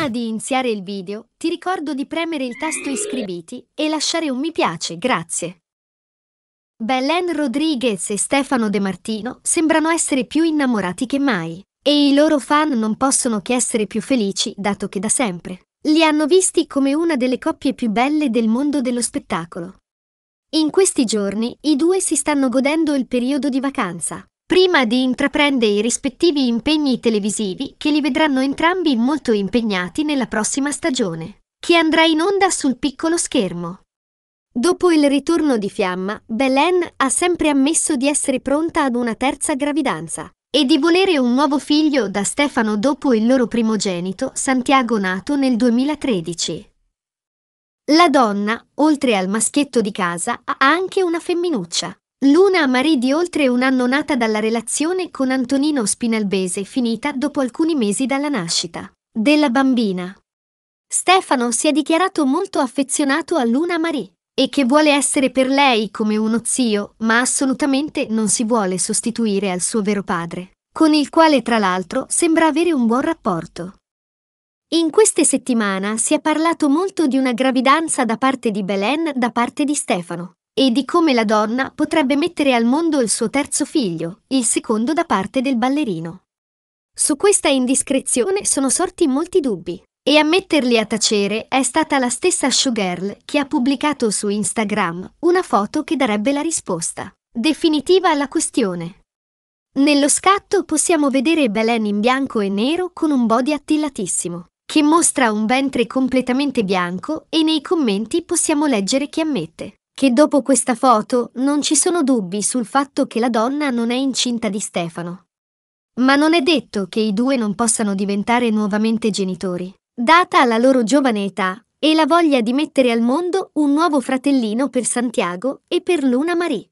Prima di iniziare il video, ti ricordo di premere il tasto iscriviti e lasciare un mi piace, grazie. Belen Rodriguez e Stefano De Martino sembrano essere più innamorati che mai, e i loro fan non possono che essere più felici dato che da sempre li hanno visti come una delle coppie più belle del mondo dello spettacolo. In questi giorni i due si stanno godendo il periodo di vacanza, prima di intraprendere i rispettivi impegni televisivi che li vedranno entrambi molto impegnati nella prossima stagione, che andrà in onda sul piccolo schermo. Dopo il ritorno di Fiamma, Belen ha sempre ammesso di essere pronta ad una terza gravidanza e di volere un nuovo figlio da Stefano dopo il loro primogenito, Santiago nato nel 2013. La donna, oltre al maschietto di casa, ha anche una femminuccia, Luna Marie di oltre un anno nata dalla relazione con Antonino Spinalbese finita dopo alcuni mesi dalla nascita della bambina. Stefano si è dichiarato molto affezionato a Luna Marie e che vuole essere per lei come uno zio, ma assolutamente non si vuole sostituire al suo vero padre, con il quale tra l'altro sembra avere un buon rapporto. In queste settimane si è parlato molto di una gravidanza da parte di Belen da parte di Stefano, e di come la donna potrebbe mettere al mondo il suo terzo figlio, il secondo da parte del ballerino. Su questa indiscrezione sono sorti molti dubbi, e a metterli a tacere è stata la stessa Showgirl che ha pubblicato su Instagram una foto che darebbe la risposta definitiva alla questione. Nello scatto possiamo vedere Belen in bianco e nero con un body attillatissimo, che mostra un ventre completamente bianco e nei commenti possiamo leggere chi ammette che dopo questa foto non ci sono dubbi sul fatto che la donna non è incinta di Stefano. Ma non è detto che i due non possano diventare nuovamente genitori, data la loro giovane età e la voglia di mettere al mondo un nuovo fratellino per Santiago e per Luna Marie.